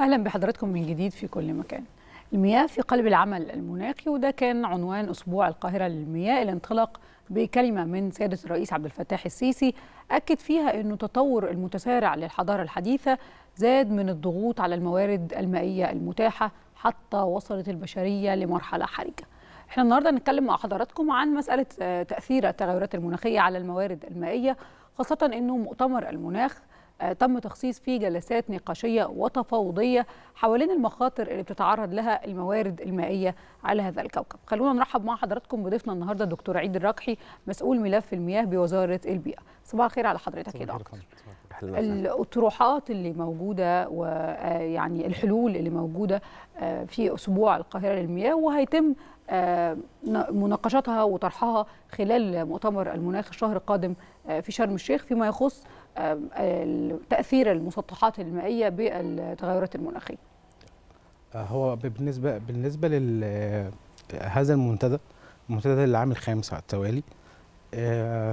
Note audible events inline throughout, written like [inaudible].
أهلا بحضراتكم من جديد في كل مكان المياه في قلب العمل المناخي وده كان عنوان أسبوع القاهرة للمياه اللي انطلق بكلمة من سيادة الرئيس عبد الفتاح السيسي أكد فيها أنه تطور المتسارع للحضارة الحديثة زاد من الضغوط على الموارد المائية المتاحة حتى وصلت البشرية لمرحلة حرجة احنا النهارده هنتكلم مع حضراتكم عن مسألة آه، تأثير التغيرات المناخية على الموارد المائية خاصة أنه مؤتمر المناخ آه، تم تخصيص فيه جلسات نقاشية وتفاوضية حوالين المخاطر اللي بتتعرض لها الموارد المائية على هذا الكوكب خلونا نرحب مع حضراتكم بضيفنا النهاردة الدكتور عيد الركحي مسؤول ملف المياه بوزارة البيئة صباح الخير على حضرتك يا دكتور الاطروحات اللي موجودة ويعني آه، الحلول اللي موجودة آه، في أسبوع القاهرة للمياه وهيتم مناقشتها وطرحها خلال مؤتمر المناخ الشهر القادم في شرم الشيخ فيما يخص آه، تاثير المسطحات المائيه بالتغيرات المناخيه آه، هو بالنسبه بالنسبه لل آه، هذا المنتدى المنتدى العام الخامس على التوالي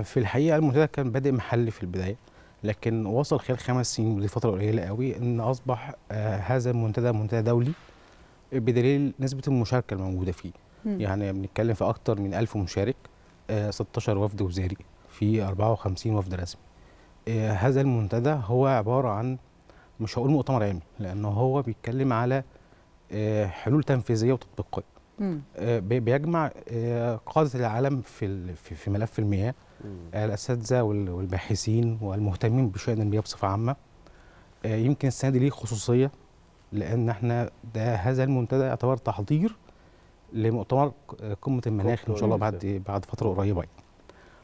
في الحقيقه المنتدى كان بادئ محلي في البدايه لكن وصل خلال خمس سنين ودي فتره قليله قوي ان اصبح هذا المنتدى منتدى دولي بدليل نسبه المشاركه الموجوده فيه م. يعني بنتكلم في اكثر من 1000 مشارك 16 وفد وزاري في 54 وفد رسمي هذا المنتدى هو عباره عن مش هقول مؤتمر علمي لانه هو بيتكلم على آه، حلول تنفيذيه وتطبيقيه آه، بيجمع آه، قاده العالم في في ملف المياه الاساتذه والباحثين والمهتمين بشان المياه بصفه عامه يمكن السنه دي ليه خصوصيه لان احنا ده هذا المنتدى يعتبر تحضير لمؤتمر قمه المناخ ان شاء الله بعد بعد فتره قريبه يعني.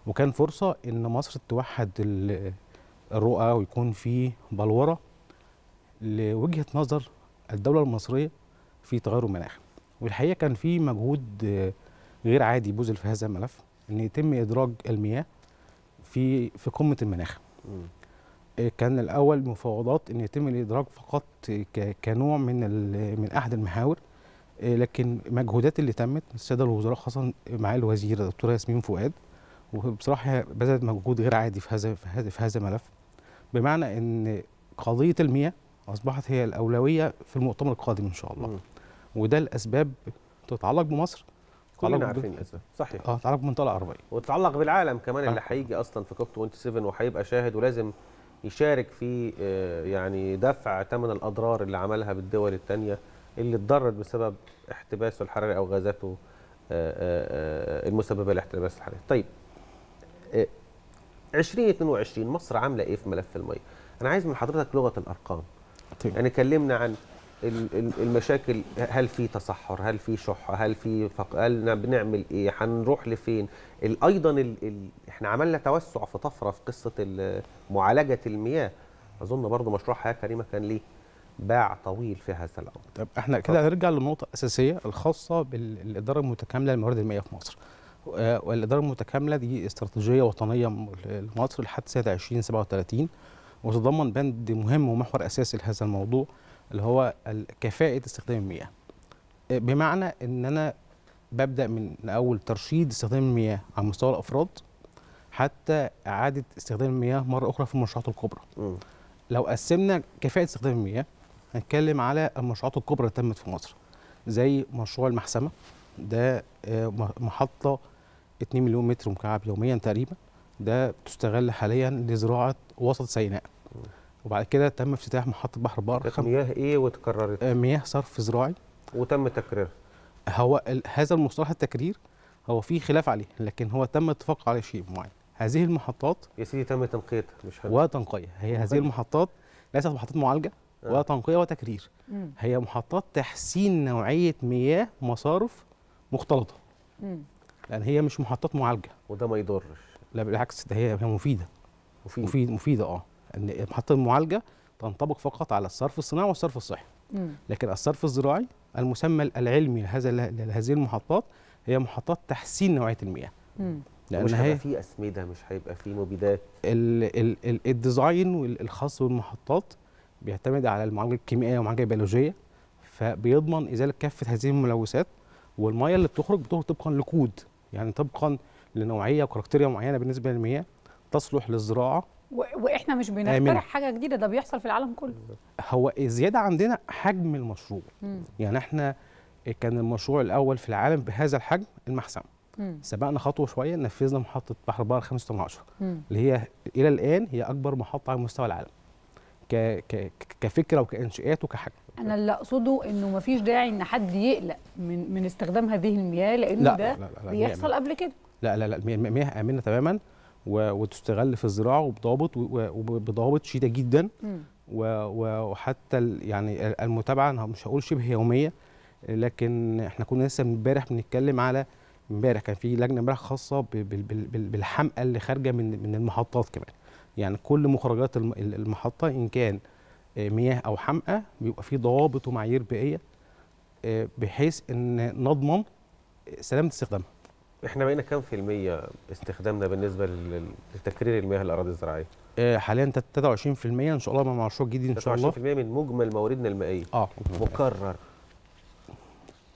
وكان فرصه ان مصر توحد الرؤى ويكون في بلوره لوجهه نظر الدوله المصريه في تغير المناخ والحقيقه كان في مجهود آه، غير عادي بذل في هذا الملف ان يتم ادراج المياه في في قمه المناخ آه، كان الاول مفاوضات ان يتم الادراج فقط كنوع من من احد المحاور آه، لكن المجهودات اللي تمت الساده الوزراء خاصه مع الوزير الدكتوره ياسمين فؤاد وبصراحه بذلت مجهود غير عادي في هذا في هذا الملف بمعنى ان قضيه المياه اصبحت هي الاولويه في المؤتمر القادم ان شاء الله م. وده الاسباب تتعلق بمصر كلنا عارفين الاسباب صحيح اه تتعلق بمنطقه العربيه وتتعلق بالعالم كمان اللي آه. هيجي اصلا في كوب 27 وهيبقى شاهد ولازم يشارك في آه، يعني دفع ثمن الاضرار اللي عملها بالدول الثانيه اللي اتضرت بسبب احتباسه الحراري او غازاته آه، المسببه لاحتباس الحراري. طيب 2022 مصر عامله ايه في ملف الميه؟ انا عايز من حضرتك لغه الارقام. طيب. يعني كلمنا عن المشاكل هل في تصحر هل في شح هل في فق... هل بنعمل ايه هنروح لفين ايضا ال... ال... احنا عملنا توسع في طفره في قصه معالجه المياه اظن برضو مشروع حياه كريمه كان ليه باع طويل في هذا الامر طب احنا كده هنرجع للنقطه الاساسيه الخاصه بالاداره المتكامله للموارد المياه في مصر آه، والإدارة المتكاملة دي استراتيجية وطنية لمصر لحد سنة 2037 وتتضمن بند مهم ومحور أساسي لهذا الموضوع اللي هو كفاءة استخدام المياه آه، بمعنى إن أنا ببدأ من أول ترشيد استخدام المياه على مستوى الأفراد حتى إعادة استخدام المياه مرة أخرى في المشروعات الكبرى لو قسمنا كفاءة استخدام المياه هنتكلم على المشروعات الكبرى اللي تمت في مصر زي مشروع المحسمة ده آه، محطه 2 مليون متر مكعب يوميا تقريبا ده بتستغل حاليا لزراعه وسط سيناء وبعد كده تم افتتاح محطه بحر بار خم... مياه ايه وتكررت آه، مياه صرف زراعي وتم تكريرها هو ال... هذا المصطلح التكرير هو في خلاف عليه لكن هو تم اتفاق على شيء معين هذه المحطات يا سيدي تم تنقيتها مش حلو وتنقيه هي هذه طيب. المحطات ليست محطات معالجه آه. ولا تنقيه وتكرير هي محطات تحسين نوعيه مياه مصارف مختلطه مم. لان هي مش محطات معالجه وده ما يضرش لا بالعكس ده هي مفيده مفيد. مفيد مفيده اه ان محطات المعالجه تنطبق فقط على الصرف الصناعي والصرف الصحي مم. لكن الصرف الزراعي المسمى العلمي لهذا لهذه المحطات هي محطات تحسين نوعيه المياه لان مش هيبقى في اسمده مش هيبقى في مبيدات الديزاين الخاص بالمحطات بيعتمد على المعالجه الكيميائيه والمعالجه البيولوجيه فبيضمن ازاله كافه هذه الملوثات والميه اللي بتخرج بتخرج طبقا لكود يعني طبقا لنوعيه وكراكتيريا معينه بالنسبه للمياه تصلح للزراعه واحنا مش بنخترع حاجه جديده ده بيحصل في العالم كله هو زياده عندنا حجم المشروع م. يعني احنا كان المشروع الاول في العالم بهذا الحجم المحسن سبقنا خطوه شويه نفذنا محطه بحر بار 5 اللي هي الى الان هي اكبر محطه على مستوى العالم ك... ك... كفكره وكانشئات وكحاجه انا اللي اقصده انه ما فيش داعي ان حد يقلق من من استخدام هذه المياه لان لا ده لا لا لا بيحصل قبل كده لا لا لا المياه امنه تماما وتستغل في الزراعه وبضوابط وبضوابط شديده جدا وحتى يعني المتابعه انا مش هقول شبه يوميه لكن احنا كنا لسه امبارح بنتكلم على امبارح كان في لجنه امبارح خاصه بالحمقى اللي خارجه من من المحطات كمان يعني كل مخرجات المحطه ان كان آه، مياه او حمقى بيبقى فيه ضوابط ومعايير بيئيه آه، بحيث ان نضمن آه، سلامه استخدامها احنا بقينا كام في المية استخدامنا بالنسبة لتكرير المياه الأراضي الزراعية؟ حاليا 23% إن شاء الله مع مشروع جديد إن شاء الله 23% من مجمل مواردنا المائية اه مكرر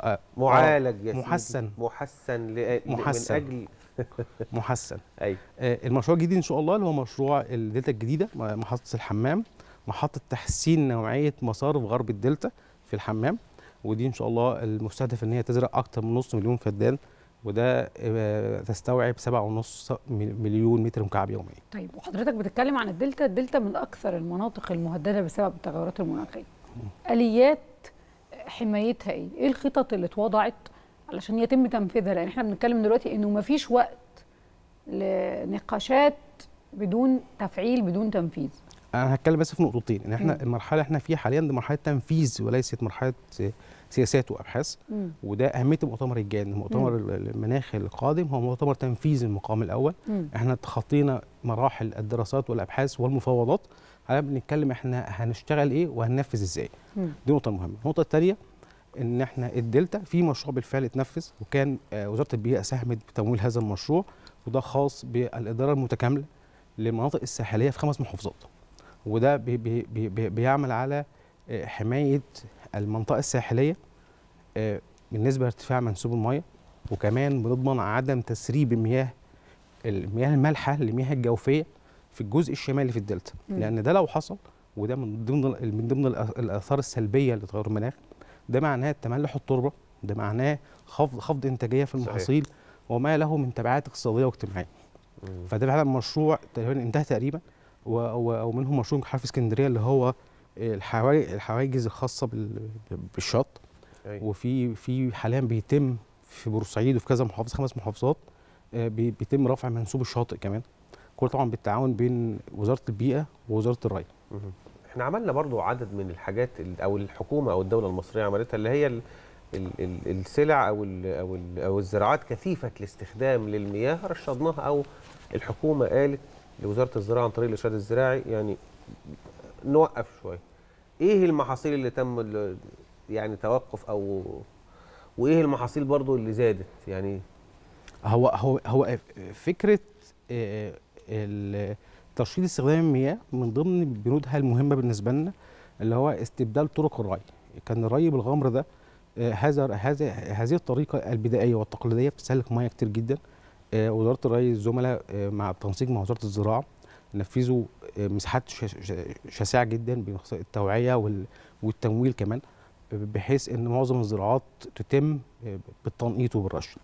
آه. معالج يا محسن محسن, محسن من أجل [laughs] محسن ايوه آه، المشروع الجديد ان شاء الله اللي هو مشروع الدلتا الجديده محطه الحمام محطه تحسين نوعيه مسار في غرب الدلتا في الحمام ودي ان شاء الله المستهدف ان هي تزرع اكثر من نص مليون فدان وده آه، تستوعب 7.5 مليون متر مكعب يوميا. طيب وحضرتك بتتكلم عن الدلتا، الدلتا من اكثر المناطق المهدده بسبب التغيرات المناخيه. اليات حمايتها ايه؟ ايه الخطط اللي اتوضعت علشان يتم تنفيذها لان احنا بنتكلم دلوقتي انه ما فيش وقت لنقاشات بدون تفعيل بدون تنفيذ انا هتكلم بس في نقطتين ان احنا م. المرحله احنا فيها حاليا دي مرحله تنفيذ وليست مرحله سياسات وابحاث م. وده اهميه المؤتمر الجاي المؤتمر المناخي القادم هو مؤتمر تنفيذ المقام الاول م. احنا تخطينا مراحل الدراسات والابحاث والمفاوضات حاليا بنتكلم احنا هنشتغل ايه وهننفذ ازاي دي نقطه مهمه النقطه الثانيه ان احنا الدلتا في مشروع بالفعل اتنفذ وكان آه، وزاره البيئه ساهمت بتمويل هذا المشروع وده خاص بالاداره المتكامله للمناطق الساحليه في خمس محافظات وده بي بي بي بيعمل على آه، حمايه المنطقه الساحليه آه، بالنسبه لارتفاع منسوب الميه وكمان بنضمن عدم تسريب المياه المياه المالحه للمياه الجوفيه في الجزء الشمالي في الدلتا لان ده لو حصل وده من ضمن من ضمن الاثار السلبيه لتغير المناخ ده معناه تملح التربه ده معناه خفض خفض انتاجيه في المحاصيل صحيح. وما له من تبعات اقتصاديه واجتماعيه فده فعلا مشروع تقريبا انتهى تقريبا ومنهم مشروع حرف اسكندريه اللي هو الحواجز الخاصه بالشط وفي في حاليا بيتم في بورسعيد وفي كذا محافظه خمس محافظات آه، بيتم رفع منسوب الشاطئ كمان كل طبعا بالتعاون بين وزاره البيئه ووزاره الري احنا عملنا برضو عدد من الحاجات او الحكومه او الدوله المصريه عملتها اللي هي السلع او الـ او الـ او الزراعات كثيفه الاستخدام للمياه رشدناها او الحكومه قالت لوزاره الزراعه عن طريق الارشاد الزراعي يعني نوقف شويه. ايه المحاصيل اللي تم يعني توقف او وايه المحاصيل برضو اللي زادت يعني هو هو هو فكره آه، آه، ترشيد استخدام المياه من ضمن بنودها المهمه بالنسبه لنا اللي هو استبدال طرق الري كان الري بالغمر ده آه، هذا هذا هذه الطريقه البدائيه والتقليديه بتستهلك ميه كتير جدا آه، وزاره الري الزملاء آه، مع التنسيق مع وزاره الزراعه نفذوا مساحات شاسعه جدا بالتوعيه والتمويل كمان بحيث ان معظم الزراعات تتم بالتنقيط وبالرش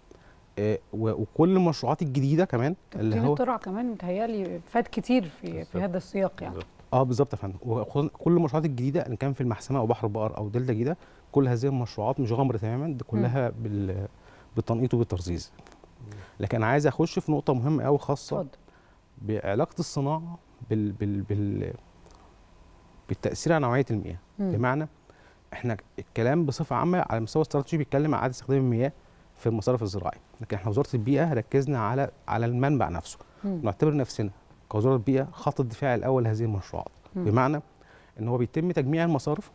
آه، وكل المشروعات الجديده كمان اللي هو الترع كمان متهيألي فات كتير في في هذا السياق يعني بالزبط. اه بالظبط يا فندم وكل المشروعات الجديده ان كان في المحسمه او بحر البقر او دلتا جيده كل هذه المشروعات مش غمر تماما دي كلها بال... بالتنقيط وبالترزيز لكن انا عايز اخش في نقطه مهمه قوي خاصه بعلاقه الصناعه بال... بال... بال... بالتاثير على نوعيه المياه مم. بمعنى احنا الكلام بصفه عامه على مستوى استراتيجي بيتكلم عن عدد استخدام المياه في المصارف الزراعي لكن احنا وزاره البيئه ركزنا على على المنبع نفسه مم. نعتبر نفسنا كوزاره بيئه خط الدفاع الاول لهذه المشروعات مم. بمعنى ان هو بيتم تجميع المصارف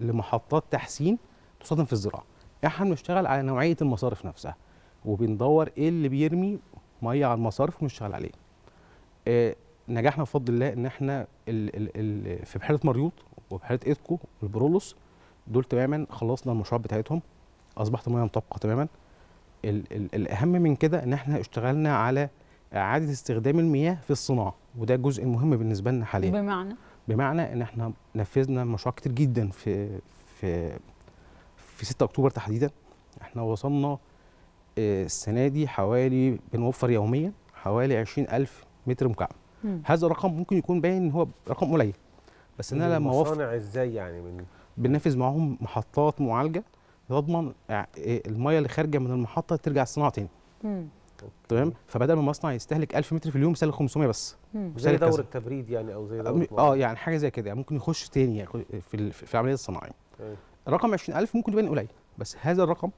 لمحطات تحسين تصادم في الزراعه احنا بنشتغل على نوعيه المصارف نفسها وبندور ايه اللي بيرمي ميه على المصارف ونشتغل عليه آه نجحنا بفضل الله ان احنا الـ الـ الـ في بحيره مريوط وبحيره ايدكو والبرولوس دول تماما خلصنا المشروع بتاعتهم اصبحت ميه مطبقه تماما الأهم من كده إن إحنا اشتغلنا على إعادة استخدام المياه في الصناعة وده جزء مهم بالنسبة لنا حاليا بمعنى بمعنى إن إحنا نفذنا مشروع كتير جدا في في في 6 أكتوبر تحديدا إحنا وصلنا آه، السنة دي حوالي بنوفر يوميا حوالي 20000 متر مكعب مم. هذا الرقم ممكن يكون باين إن هو رقم قليل بس إن أنا لما أوفر مصانع إزاي يعني من... بننفذ معاهم محطات معالجة يضمن إيه، الميه اللي خارجه من المحطه ترجع الصناعه تاني تمام فبدل ما المصنع يستهلك 1000 متر في اليوم يستهلك 500 بس زي دور التبريد يعني او زي دور اه يعني حاجه زي كده يعني ممكن يخش تاني في في العمليه الصناعيه رقم 20000 ممكن يبان قليل بس هذا الرقم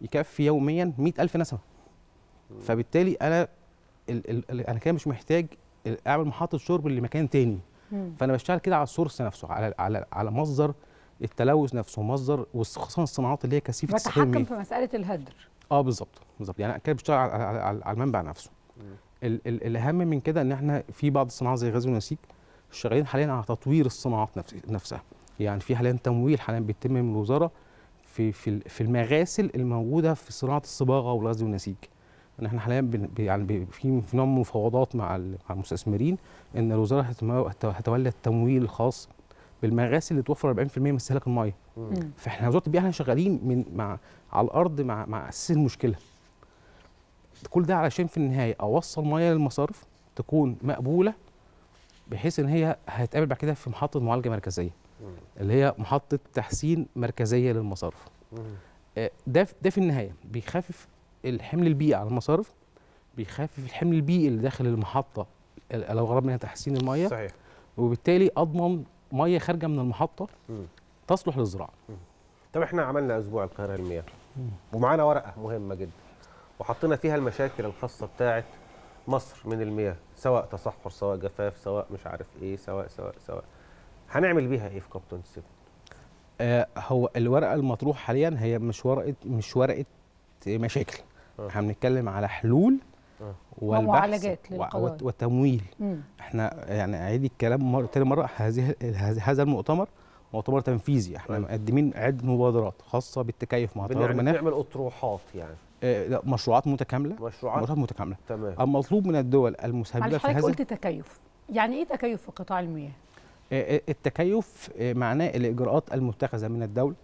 يكفي يوميا 100000 نسمه فبالتالي انا الـ الـ انا كده مش محتاج اعمل محطه شرب لمكان تاني فانا بشتغل كده على السورس نفسه على على على مصدر التلوث نفسه مصدر وخصوصا الصناعات اللي هي كثيفه الصحيه بتحكم في مساله الهدر اه بالظبط بالظبط يعني كده بيشتغل على, على, على المنبع نفسه ال ال الاهم من كده ان احنا في بعض الصناعات زي غزل ونسيج شغالين حاليا على تطوير الصناعات نفسها يعني في حاليا تمويل حاليا بيتم من الوزاره في في في المغاسل الموجوده في صناعه الصباغه والغزل والنسيج ان احنا حاليا يعني في نوع مفاوضات مع المستثمرين ان الوزاره هتتولى التمويل الخاص بالمغاسل اللي توفر 40% من استهلاك الميه فاحنا وزاره البيئه احنا شغالين من مع على الارض مع مع اساس المشكله كل ده علشان في النهايه اوصل ميه للمصارف تكون مقبوله بحيث ان هي هتقابل بعد كده في محطه معالجه مركزيه اللي هي محطه تحسين مركزيه للمصارف آه، ده ده في النهايه بيخفف الحمل البيئي على المصارف بيخفف الحمل البيئي اللي داخل المحطه لو غرض منها تحسين الميه صحيح وبالتالي اضمن ميه خارجه من المحطه تصلح للزراعه طب احنا عملنا اسبوع القاهره المياه ومعانا ورقه مهمه جدا وحطينا فيها المشاكل الخاصه بتاعه مصر من المياه سواء تصحر سواء جفاف سواء مش عارف ايه سواء سواء سواء هنعمل بيها ايه في كابتن سيف آه هو الورقه المطروحه حاليا هي مش ورقه مش ورقه مشاكل آه. احنا بنتكلم على حلول آه. والبحث والتمويل مم. احنا يعني اعيد الكلام مره تاني مره هذه هذا المؤتمر مؤتمر تنفيذي احنا طيب. مقدمين عده مبادرات خاصه بالتكيف مع تغير المناخ بنعمل اطروحات يعني آه، لا مشروعات متكامله مشروعات, مشروعات متكامله تمام المطلوب من الدول المسهمه في هذا قلت تكيف يعني ايه تكيف في قطاع المياه آه، التكيف معناه الاجراءات المتخذه من الدوله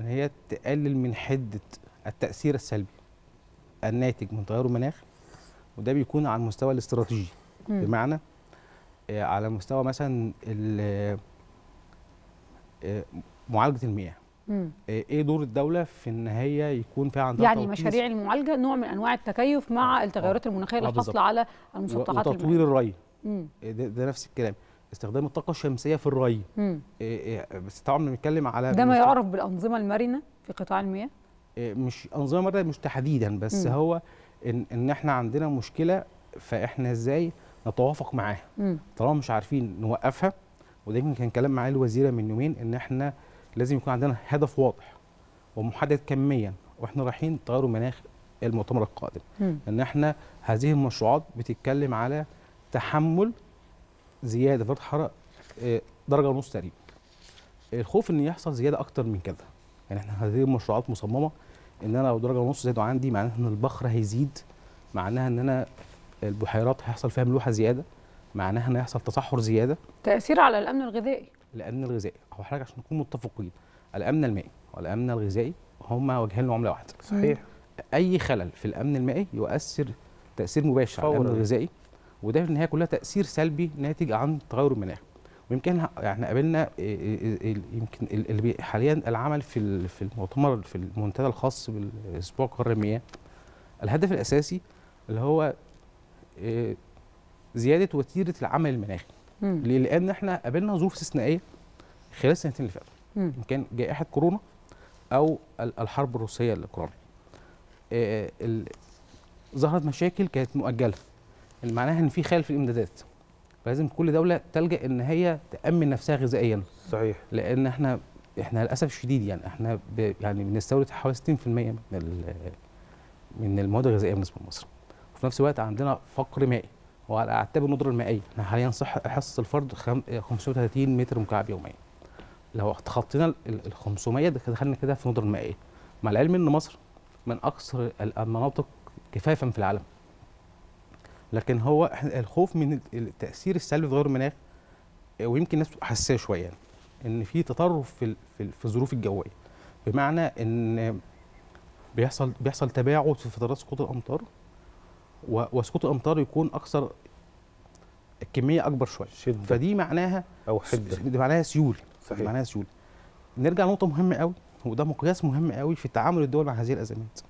ان هي تقلل من حده التاثير السلبي الناتج من تغير المناخ وده بيكون على المستوى الاستراتيجي بمعنى آه، على مستوى مثلا آه، معالجه المياه مم. آه، ايه دور الدوله في ان هي يكون فيها عندها يعني مشاريع المعالجه نوع من انواع التكيف مع آه. التغيرات المناخيه اللي حاصله على المسطحات وتطوير الري ده, ده نفس الكلام استخدام الطاقه الشمسيه في الري إيه بس طبعا بنتكلم على ده ما يعرف بالانظمه المرنه في قطاع المياه إيه مش انظمه مرنه مش تحديدا بس مم. هو ان ان احنا عندنا مشكله فاحنا ازاي نتوافق معاها طالما مش عارفين نوقفها وده يمكن كان كلام معالي الوزيره من يومين ان احنا لازم يكون عندنا هدف واضح ومحدد كميا واحنا رايحين تغير مناخ المؤتمر القادم م. ان احنا هذه المشروعات بتتكلم على تحمل زياده درجه حراره آه، درجه ونص تقريبا الخوف ان يحصل زياده اكتر من كده يعني احنا هذه المشروعات مصممه ان انا لو درجه ونص زادوا عندي معناها ان البخر هيزيد معناها ان انا البحيرات هيحصل فيها ملوحه زياده معناها ان هيحصل تصحر زياده تاثير على الامن الغذائي الامن الغذائي هو حضرتك عشان نكون متفقين الامن المائي والامن الغذائي هما وجهين لعمله واحده صحيح اي خلل في الامن المائي يؤثر تاثير مباشر على الامن الغذائي وده في النهايه كلها تاثير سلبي ناتج عن تغير المناخ ويمكن احنا قابلنا آه، آه، آه، يمكن اللي حاليا العمل في في المؤتمر في المنتدى الخاص بالاسبوع قرر المياه الهدف الاساسي اللي هو زياده وتيره العمل المناخي لان احنا قابلنا ظروف استثنائيه خلال السنتين اللي فاتوا يمكن جائحه كورونا او الحرب الروسيه الاوكرانيه ظهرت مشاكل كانت مؤجله معناها ان في خلل في الامدادات فلازم كل دوله تلجا ان هي تامن نفسها غذائيا صحيح لان احنا احنا للاسف الشديد يعني احنا ب... يعني بنستورد حوالي 60% من ال... من المواد الغذائيه بالنسبه لمصر وفي نفس الوقت عندنا فقر مائي وعلى اعتاب الندره المائيه احنا حاليا صح حصه الفرد 530 متر مكعب يوميا لو تخطينا ال 500 دخلنا كده في الندره المائيه مع العلم ان مصر من اكثر المناطق كفافا في العالم لكن هو الخوف من التاثير السلبي في تغير المناخ ويمكن الناس حساسه شويه يعني ان في تطرف في في الظروف الجويه بمعنى ان بيحصل بيحصل تباعد في فترات سقوط الامطار وسقوط الامطار يكون اكثر الكميه اكبر شويه شدة. فدي معناها او حده معناها سيول صحيح معناها سيول نرجع لنقطه مهمه قوي وده مقياس مهم قوي في تعامل الدول مع هذه الازمات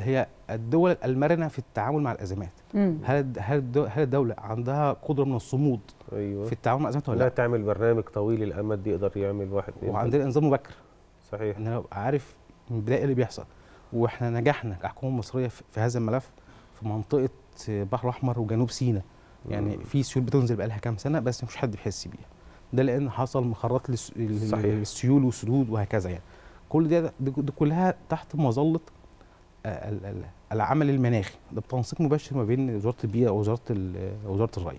هي الدول المرنه في التعامل مع الازمات هل هل هل الدوله عندها قدره من الصمود أيوة. في التعامل مع الازمات ولا لا, لا تعمل برنامج طويل الامد يقدر يعمل واحد اثنين وعندنا انظام مبكر صحيح ان انا عارف من البدايه اللي بيحصل واحنا نجحنا الحكومه المصريه في هذا الملف في منطقه بحر احمر وجنوب سيناء يعني في سيول بتنزل بقى لها كام سنه بس مش حد بيحس بيها ده لان حصل مخرات للسيول والسدود وهكذا يعني كل دي, دي كلها تحت مظله العمل المناخي ده بتنسيق مباشر ما بين وزاره البيئه ووزاره وزاره الري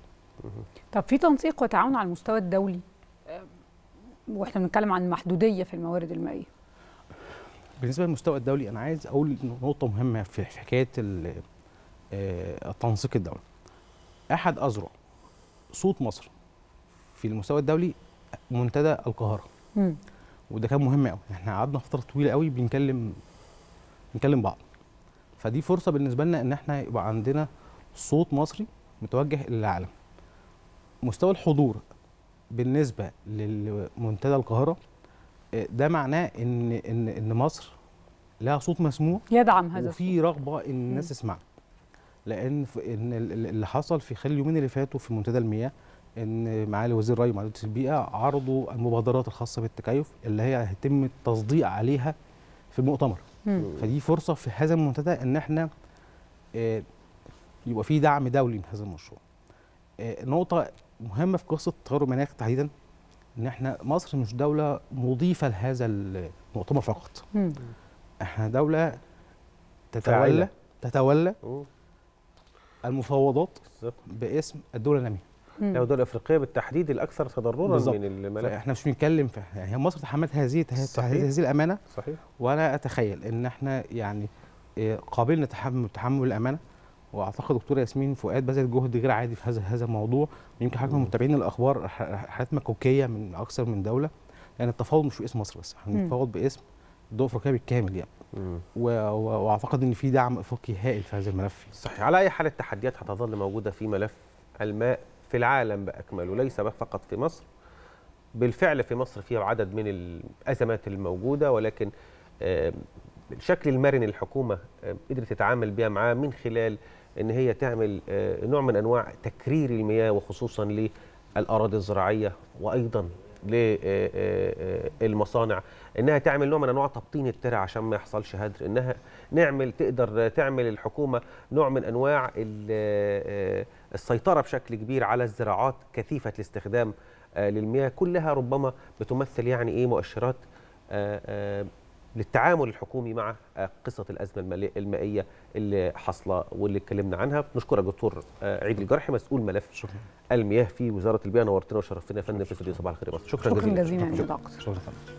طب في تنسيق وتعاون على المستوى الدولي آه، واحنا بنتكلم عن محدوديه في الموارد المائيه بالنسبه للمستوى الدولي انا عايز اقول نقطه مهمه في حكايه آه، التنسيق الدولي احد اذرع صوت مصر في المستوى الدولي منتدى القاهره وده كان مهم قوي احنا قعدنا فتره طويله قوي بنكلم بنكلم بعض فدي فرصه بالنسبه لنا ان احنا يبقى عندنا صوت مصري متوجه للعالم مستوى الحضور بالنسبه لمنتدى القاهره آه، ده معناه ان ان ان مصر لها صوت مسموع يدعم هذا وفي رغبه ان الناس تسمع لان ان اللي حصل في خلال اليومين اللي فاتوا في منتدى المياه ان معالي وزير الري ومعالي البيئه عرضوا المبادرات الخاصه بالتكيف اللي هي هيتم التصديق عليها في المؤتمر فدي فرصه في هذا المنتدى ان احنا آه، يبقى في دعم دولي لهذا المشروع آه، نقطه مهمه في قصه تغير المناخ تحديدا ان احنا مصر مش دوله مضيفه لهذا المؤتمر فقط احنا دوله تتولى تتولى المفاوضات باسم الدوله الناميه لا دول الافريقيه بالتحديد الاكثر تضررا من الملف احنا مش بنتكلم يعني مصر تحملت هذه صحيح. هذه الامانه صحيح وانا اتخيل ان احنا يعني آه، قابلنا تحمل تحمل الامانه واعتقد دكتوره ياسمين فؤاد بذلت جهد غير عادي في هذا هذا الموضوع يمكن حضرتك متابعين الاخبار حالات مكوكيه من اكثر من دوله يعني التفاوض مش باسم مصر بس احنا بنتفاوض باسم الدول الافريقيه بالكامل يعني و... و... واعتقد ان في دعم افريقي هائل في هذا الملف صحيح على اي حال التحديات هتظل موجوده في ملف الماء في العالم باكمله ليس فقط في مصر بالفعل في مصر فيها عدد من الازمات الموجوده ولكن الشكل المرن الحكومه قدرت تتعامل بها معاه من خلال ان هي تعمل آه، نوع من انواع تكرير المياه وخصوصا للاراضي الزراعيه وايضا للمصانع انها تعمل نوع من انواع تبطين الترع عشان ما يحصلش هدر انها نعمل تقدر تعمل الحكومه نوع من انواع آه، السيطره بشكل كبير على الزراعات كثيفه الاستخدام آه، للمياه كلها ربما بتمثل يعني ايه مؤشرات آه، للتعامل الحكومي مع قصه الازمه المائيه اللي حاصله واللي اتكلمنا عنها بنشكرك دكتور آه، عيد الجرح مسؤول ملف شكرا. المياه في وزاره البيئه نورتنا وشرفتنا يا فندم في استديو صباح الخير مصر شكرا, شكرا جزيلا شكرا جزيلا شكرا, شكرا.